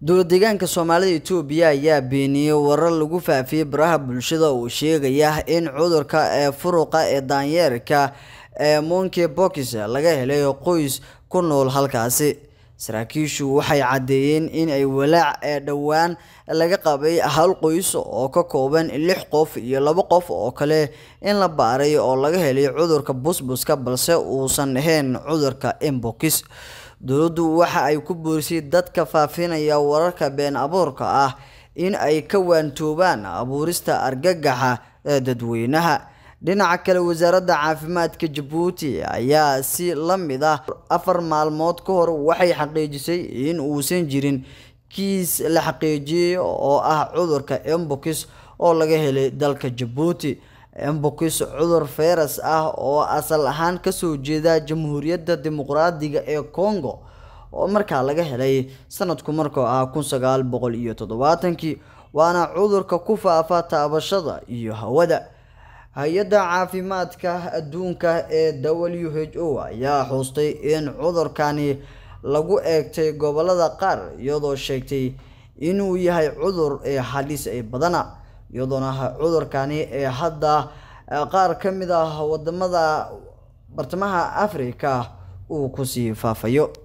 deegaanka soomaalida etoobiya ayaa beeniyey warar lagu faafiyey baraha bulshada oo sheegaya in cudurka ee furuqa ee daanyeerka ee monke laga helay qoys ku nool halkaasi saraakiishu waxay cadeeyeen in ay walaac ee dhowaan laga qabay hal qoys oo ka kooban lix qof iyo laba qof oo kale in la baaray oo laga helay cudurka busbuska balse uusan ahayn cudurka imbox dowladdu waxa ay ku boorisay dadka faafinaya wararka been abuurka ah in ay ka waantoobaan abuurista argagaxa ee dadweynaha dhinaca kale wasaaradda caafimaadka jabuuti ayaa si la mid ah afar maalmood ka hor waxay xaqiijisay in uusan jirin kiis la xaqiijiyey oo ah cudurka embox oo laga helay dalka jabuuti Mpox cudur fayras ah oo asal ahaan kasoo jeeda Jamhuuriyadda Dimuqraadiga ee kongo oo markaa laga helay sanadku markoo ah kun sagaal boqol iyo toddobaatankii waana cudurka ku faafa taabashada iyo hawada hay-adda caafimaadka adduunka ee w h o ayaa xuustay in cudurkani lagu eegtay gobolada qaar iyadoo sheegtay inuu yahay cudur ee halis ee badana iyadoona cudurkani ee hadda qaar ka mid ah wadamada bartamaha africa uu kusii faafayo